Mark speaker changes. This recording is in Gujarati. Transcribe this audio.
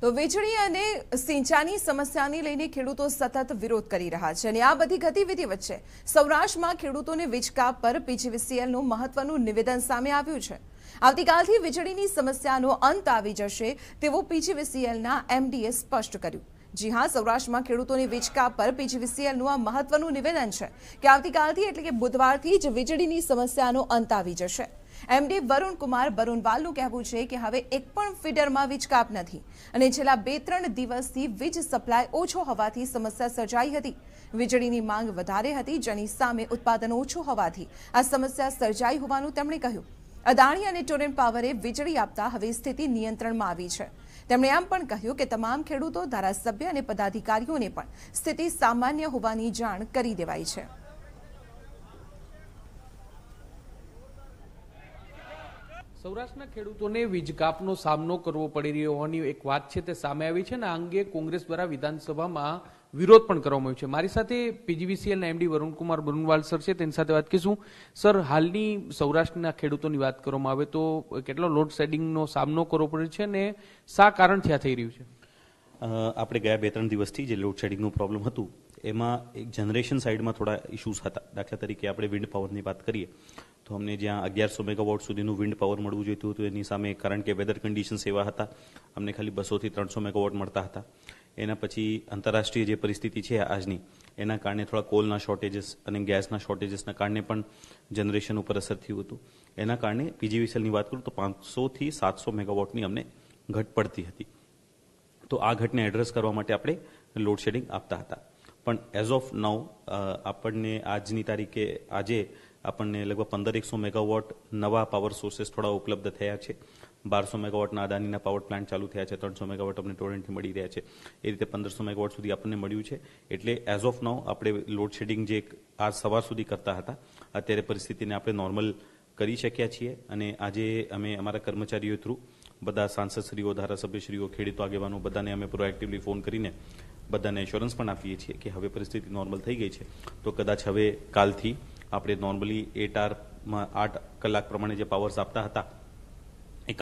Speaker 1: તો વીજળી અને સિંચાઈની સમસ્યાને લઈને ખેડૂતો સતત વિરોધ કરી રહ્યા છે અને આ બધી ગતિવિધિ વચ્ચે સૌરાષ્ટ્રમાં ખેડૂતોને વીજકાપ પર પીજીવીસીએલનું મહત્વનું નિવેદન સામે આવ્યું છે આવતીકાલથી વીજળીની સમસ્યાનો અંત આવી જશે તેવું પીજીવીસીએલના એમડીએ સ્પષ્ટ કર્યું જી હા સૌરાષ્ટ્રમાં ખેડૂતોની વીજકાપ પર પીજીવીસીએલનું આ મહત્વનું નિવેદન છે કે આવતીકાલથી એટલે કે બુધવારથી જ વીજળીની સમસ્યાનો અંત આવી જશે એમડી વરુણ કુમાર બરુણવાલનું કહેવું છે કે હવે એક પણ ફીડરમાં વીજ કાપ નથી અને છેલ્લા બે ત્રણ દિવસથી વીજ સપ્લાય ઓછો હોવાથી સમસ્યા સર્જાઈ હતી વીજળીની માંગ વધારે હતી જેની સામે ઉત્પાદન ઓછું હોવાથી આ સમસ્યા સર્જાઈ હોવાનું તેમણે કહ્યું અદાણી અને ટોરેન પાવરે વીજળી આપતા હવે સ્થિતિ નિયંત્રણમાં આવી છે તેમણે એમ પણ કહ્યું કે તમામ ખેડૂતો ધારાસભ્ય અને પદાધિકારીઓને પણ સ્થિતિ સામાન્ય હોવાની જાણ કરી દેવાઈ છે
Speaker 2: સૌરાષ્ટ્રના ખેડૂતોને વીજ કાપનો સામનો કરવો પડી રહ્યો હોવાની એક વાત છે તે સામે આવી છે અને આ અંગે કોંગ્રેસ દ્વારા વિધાનસભામાં વિરોધ પણ કરવામાં આવ્યો છે મારી સાથે પીજીવીસીએલના એમડી વરુણકુમાર બરુનવાલ સર છે તેની સાથે વાત કરીશું સર હાલની સૌરાષ્ટ્રના ખેડૂતોની વાત કરવામાં આવે તો કેટલો લોડ શેડિંગનો સામનો કરવો પડ્યો છે અને શા કારણથી આ થઈ રહ્યું
Speaker 3: છે આપણે ગયા બે ત્રણ દિવસથી જે લોડ શેડિંગનું પ્રોબ્લેમ હતું એમાં એક જનરેશન સાઇડમાં થોડા ઇશ્યુઝ હતા દાખલા તરીકે આપણે વિન્ડ પાવરની વાત કરીએ તો અમને જ્યાં અગિયારસો મેગાવોટ સુધીનું વિન્ડ પાવર મળવું જોઈતું હતું એની સામે કારણ કે વેધર કન્ડિશન્સ એવા હતા અમને ખાલી બસોથી ત્રણસો મેગાવોટ મળતા હતા એના પછી આંતરરાષ્ટ્રીય જે પરિસ્થિતિ છે આજની એના કારણે થોડા કોલના શોર્ટેજીસ અને ગેસના શોર્ટેજીસના કારણે પણ જનરેશન ઉપર અસર થયું હતું એના કારણે પીજી પીજીવીસીએલની વાત કરું તો પાંચસોથી સાતસો મેગાવોટની અમને ઘટ પડતી હતી તો આ ઘટને એડ્રેસ કરવા માટે આપણે લોડ શેડિંગ આપતા હતા પણ એઝ ઓફ નાઉ આપણને આજની તારીખે આજે આપણને લગભગ પંદર એકસો મેગાવોટ નવા પાવર સોર્સેસ થોડા ઉપલબ્ધ થયા છે બારસો મેગાવોટના અદાનીના પાવર પ્લાન્ટ ચાલુ થયા છે ત્રણસો મેગાવોટ આપણે ટોરેન્ટથી મળી રહ્યા છે એ રીતે પંદરસો મેગાવોટ સુધી આપણને મળ્યું છે એટલે એઝ ઓફ નાઉ આપણે લોડ શેડિંગ જે આજ સવાર સુધી કરતા હતા અત્યારે પરિસ્થિતિને આપણે નોર્મલ કરી શક્યા છીએ અને આજે અમે અમારા કર્મચારીઓ થ્રુ બધા સાંસદશ્રીઓ ધારાસભ્યશ્રીઓ ખેડૂતો આગેવાનો બધાને અમે પ્રોએક્ટિવલી ફોન કરીને બધાને એશ્યોરન્સ પણ આપીએ છીએ કે હવે પરિસ્થિતિ નોર્મલ થઈ ગઈ છે તો કદાચ હવે કાલથી આપણે નોર્મલી એટ આરમાં આઠ કલાક પ્રમાણે જે પાવર્સ આપતા હતા